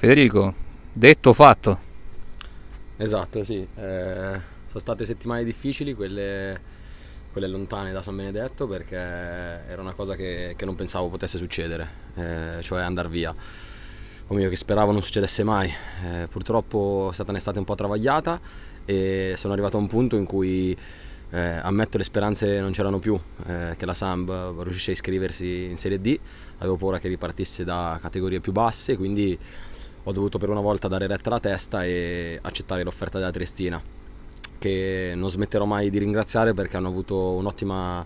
Federico, detto fatto. Esatto, sì. Eh, sono state settimane difficili, quelle, quelle, lontane da San Benedetto, perché era una cosa che, che non pensavo potesse succedere, eh, cioè andare via. O meglio, che speravo non succedesse mai. Eh, purtroppo è stata un'estate un po' travagliata e sono arrivato a un punto in cui eh, ammetto le speranze non c'erano più eh, che la Samb riuscisse a iscriversi in Serie D avevo paura che ripartisse da categorie più basse quindi ho dovuto per una volta dare retta alla testa e accettare l'offerta della Triestina, che non smetterò mai di ringraziare perché hanno avuto un'ottima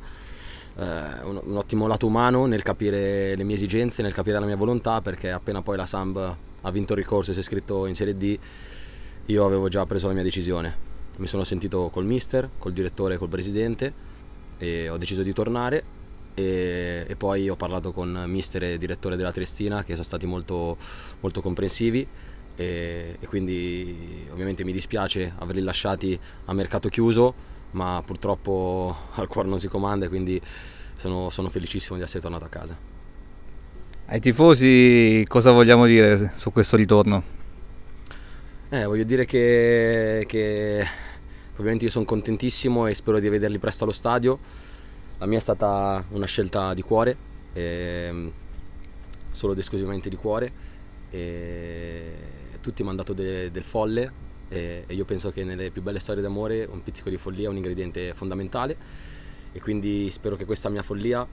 eh, un, un, ottimo lato umano nel capire le mie esigenze, nel capire la mia volontà, perché appena poi la Samb ha vinto il ricorso e si è iscritto in Serie D, io avevo già preso la mia decisione. Mi sono sentito col mister, col direttore e col presidente e ho deciso di tornare e, e, poi ho parlato con mister e direttore della Triestina che sono stati molto, molto comprensivi e, e, quindi ovviamente mi dispiace averli lasciati a mercato chiuso ma purtroppo al cuore non si comanda e quindi sono, sono felicissimo di essere tornato a casa. Ai tifosi cosa vogliamo dire su questo ritorno? Eh, voglio dire che, che ovviamente io sono contentissimo e spero di vederli presto allo stadio la mia è stata una scelta di cuore, ehm, solo ed esclusivamente di cuore. E tutti mi hanno dato de, del folle e, e io penso che nelle più belle storie d'amore un pizzico di follia è un ingrediente fondamentale e quindi spero che questa mia follia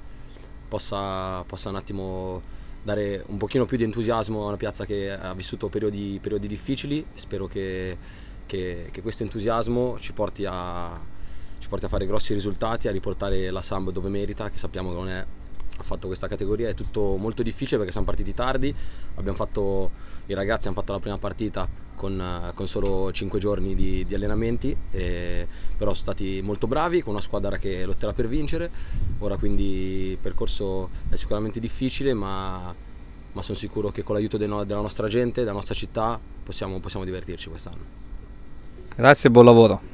possa, possa un attimo dare un pochino più di entusiasmo a una piazza che ha vissuto periodi, periodi difficili. Spero che, che, che questo entusiasmo ci porti a ci porti a fare grossi risultati, a riportare la Samb dove merita, che sappiamo che non è affatto questa categoria. È tutto molto difficile perché siamo partiti tardi, fatto, i ragazzi hanno fatto la prima partita con, con solo 5 giorni di, di allenamenti, e, però sono stati molto bravi, con una squadra che lotterà per vincere. Ora quindi il percorso è sicuramente difficile, ma ma sono sicuro che con l'aiuto della nostra gente, della nostra città, possiamo, possiamo divertirci quest'anno. Grazie e buon lavoro.